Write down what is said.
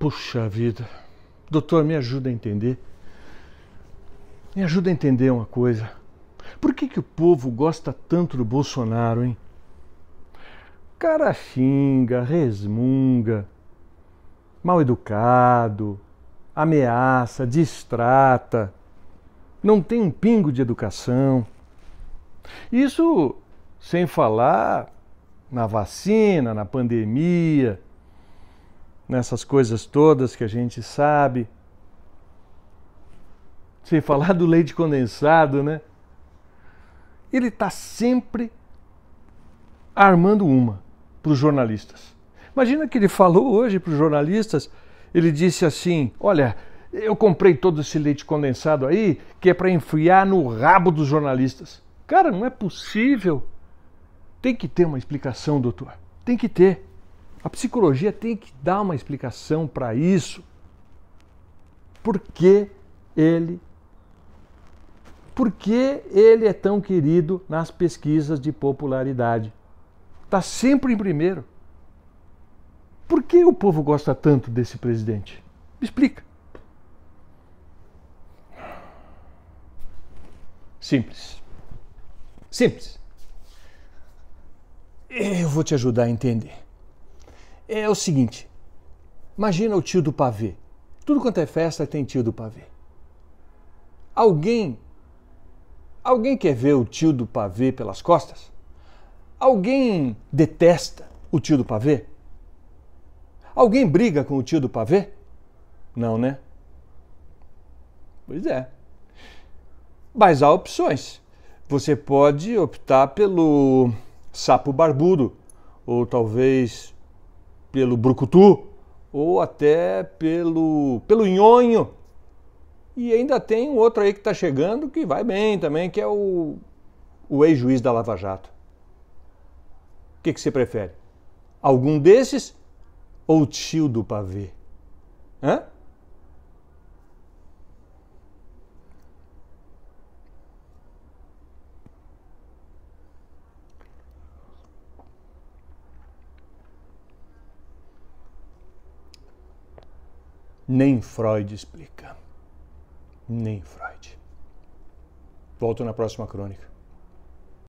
Puxa vida. Doutor, me ajuda a entender. Me ajuda a entender uma coisa. Por que, que o povo gosta tanto do Bolsonaro, hein? Cara xinga, resmunga, mal educado, ameaça, distrata, não tem um pingo de educação. Isso sem falar na vacina, na pandemia, nessas coisas todas que a gente sabe. Sem falar do leite condensado, né? Ele está sempre armando uma para os jornalistas. Imagina que ele falou hoje para os jornalistas, ele disse assim: Olha, eu comprei todo esse leite condensado aí que é para enfiar no rabo dos jornalistas. Cara, não é possível. Tem que ter uma explicação, doutor. Tem que ter. A psicologia tem que dar uma explicação para isso. Por que ele por que ele é tão querido nas pesquisas de popularidade? Está sempre em primeiro. Por que o povo gosta tanto desse presidente? Me explica. Simples. Simples. Eu vou te ajudar a entender. É, é o seguinte: imagina o tio do pavê. Tudo quanto é festa tem tio do pavê. Alguém alguém quer ver o tio do pavê pelas costas? Alguém detesta o tio do pavê? Alguém briga com o tio do pavê? Não, né? Pois é. Mas há opções. Você pode optar pelo sapo barbudo, ou talvez pelo brucutu ou até pelo, pelo nhonho. E ainda tem um outro aí que está chegando que vai bem também, que é o, o ex-juiz da Lava Jato. O que, que você prefere? Algum desses ou o tio do pavê? Hã? nem Freud explica. Nem Freud. Volto na próxima crônica.